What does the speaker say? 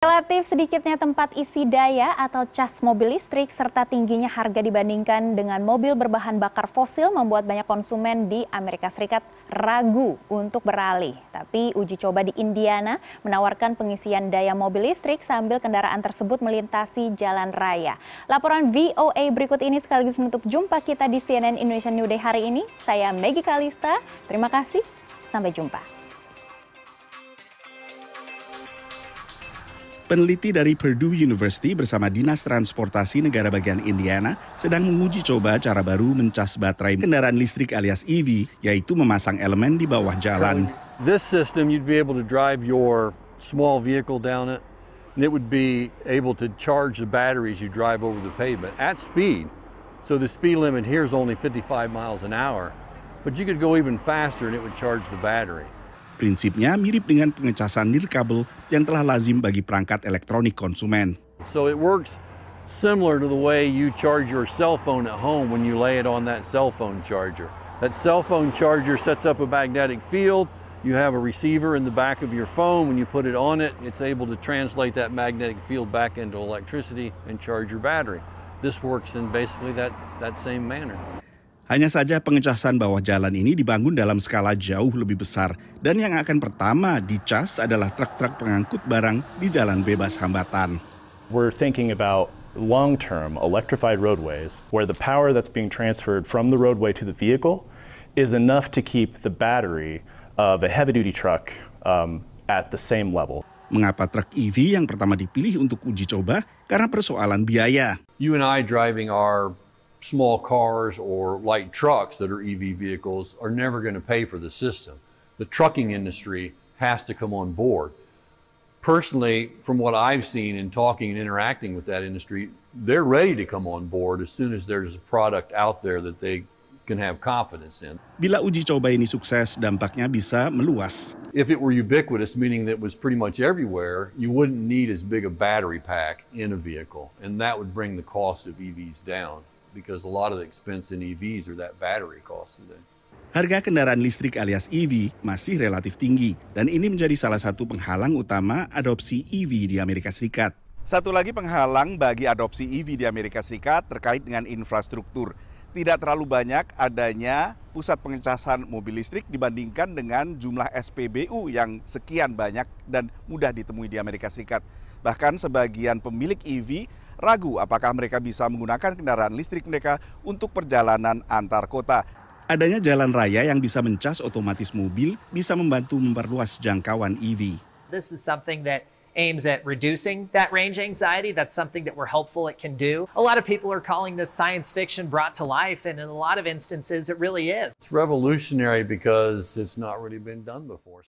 Relatif sedikitnya tempat isi daya atau cas mobil listrik serta tingginya harga dibandingkan dengan mobil berbahan bakar fosil membuat banyak konsumen di Amerika Serikat ragu untuk beralih. Tapi uji coba di Indiana menawarkan pengisian daya mobil listrik sambil kendaraan tersebut melintasi jalan raya. Laporan VOA berikut ini sekaligus menutup jumpa kita di CNN Indonesia New Day hari ini. Saya Maggie Kalista, terima kasih, sampai jumpa. Peneliti dari Purdue University bersama Dinas Transportasi Negara Bagian Indiana sedang menguji coba cara baru mencas baterai kendaraan listrik alias EV, yaitu memasang elemen di bawah jalan. This system you'd be able to drive your small vehicle down it and it would be able to charge the batteries you drive over the pavement at speed. So the speed limit here is only 55 miles an hour, but you could go even faster and it would charge the battery. Prinsipnya mirip dengan pengecasan nirkabel yang telah lazim bagi perangkat elektronik konsumen. So it works similar to the way you charge your cell phone at home when you lay it on that cell phone charger. That cell phone charger sets up a magnetic field. You have a receiver in the back of your phone. When you put it on it, it's able to translate that magnetic field back into electricity and charge your battery. This works in basically that, that same manner. Hanya saja pengecasan bawah jalan ini dibangun dalam skala jauh lebih besar dan yang akan pertama dicas adalah truk-truk pengangkut barang di jalan bebas hambatan. We're thinking about long-term electrified roadways where the power that's being transferred from the roadway to the vehicle is enough to keep the battery of a heavy-duty truck um, at the same level. Mengapa truk EV yang pertama dipilih untuk uji coba? Karena persoalan biaya. You and I driving our small cars or light trucks that are EV vehicles are never going to pay for the system. The trucking industry has to come on board. Personally, from what I've seen in talking and interacting with that industry, they're ready to come on board as soon as there's a product out there that they can have confidence in. Bila uji coba ini sukses, dampaknya bisa meluas. If it were ubiquitous, meaning that it was pretty much everywhere, you wouldn't need as big a battery pack in a vehicle, and that would bring the cost of EVs down. because a lot of the expense in EVs are that battery cost today. Harga kendaraan listrik alias EV masih relatif tinggi dan ini menjadi salah satu penghalang utama adopsi EV di Amerika Serikat. Satu lagi penghalang bagi adopsi EV di Amerika Serikat terkait dengan infrastruktur. Tidak terlalu banyak adanya pusat pengecasan mobil listrik dibandingkan dengan jumlah SPBU yang sekian banyak dan mudah ditemui di Amerika Serikat. Bahkan sebagian pemilik EV ragu apakah mereka bisa menggunakan kendaraan listrik mereka untuk perjalanan antar kota. Adanya jalan raya yang bisa mencas otomatis mobil bisa membantu memperluas jangkauan EV. This is something that aims at reducing that range anxiety. That's something that we're hopeful it can do. A lot of people are calling this science fiction brought to life, and in a lot of instances, it really is. It's revolutionary because it's not really been done before.